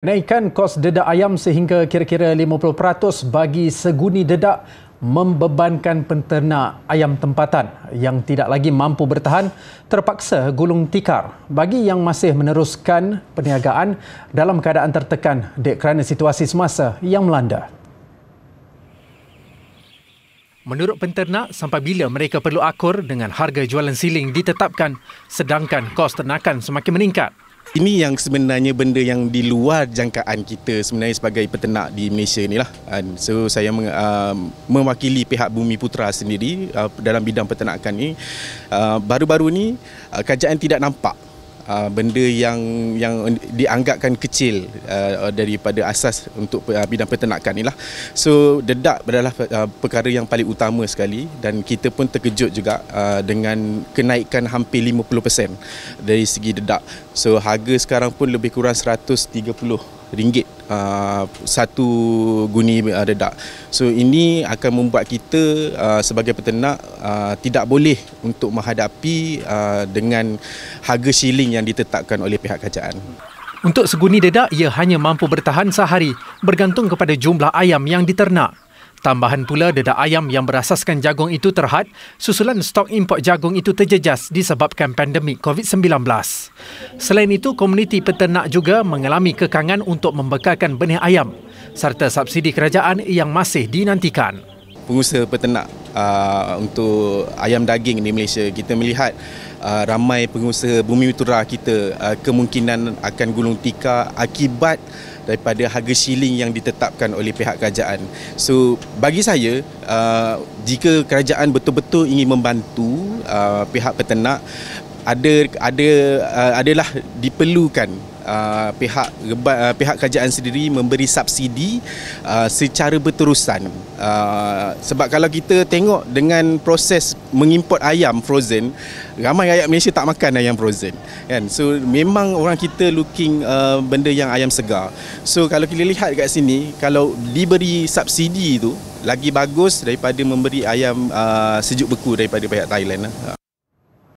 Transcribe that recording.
Naikan kos dedak ayam sehingga kira-kira 50% bagi seguni dedak membebankan penternak ayam tempatan yang tidak lagi mampu bertahan terpaksa gulung tikar bagi yang masih meneruskan perniagaan dalam keadaan tertekan dek kerana situasi semasa yang melanda. Menurut penternak, sampai bila mereka perlu akur dengan harga jualan siling ditetapkan sedangkan kos ternakan semakin meningkat. Ini yang sebenarnya benda yang di luar jangkaan kita sebenarnya sebagai peternak di Malaysia ni lah. So saya uh, mewakili pihak Bumi Putra sendiri uh, dalam bidang peternakan ni. Uh, baru-baru ni kajian tidak nampak Uh, benda yang yang dianggapkan kecil uh, daripada asas untuk uh, bidang peternakan inilah. So dedak adalah uh, perkara yang paling utama sekali dan kita pun terkejut juga uh, dengan kenaikan hampir 50% dari segi dedak. So harga sekarang pun lebih kurang 130 ringgit uh, satu guni uh, dedak. So ini akan membuat kita uh, sebagai peternak uh, tidak boleh untuk menghadapi uh, dengan harga siling yang ditetapkan oleh pihak kerajaan. Untuk seguni dedak, ia hanya mampu bertahan sehari bergantung kepada jumlah ayam yang diternak. Tambahan pula dedak ayam yang berasaskan jagung itu terhad susulan stok import jagung itu terjejas disebabkan pandemik COVID-19. Selain itu, komuniti peternak juga mengalami kekangan untuk membekalkan benih ayam serta subsidi kerajaan yang masih dinantikan. Pengusaha peternak Uh, untuk ayam daging di Malaysia. Kita melihat uh, ramai pengusaha bumi utara kita uh, kemungkinan akan gulung tikar akibat daripada harga siling yang ditetapkan oleh pihak kerajaan. So bagi saya uh, jika kerajaan betul-betul ingin membantu uh, pihak peternak ada ada uh, adalah diperlukan uh, pihak uh, pihak kerajaan sendiri memberi subsidi uh, secara berterusan uh, sebab kalau kita tengok dengan proses mengimport ayam frozen ramai rakyat Malaysia tak makan ayam frozen kan so memang orang kita looking uh, benda yang ayam segar so kalau kita lihat dekat sini kalau diberi subsidi tu lagi bagus daripada memberi ayam uh, sejuk beku daripada pihak Thailand lah.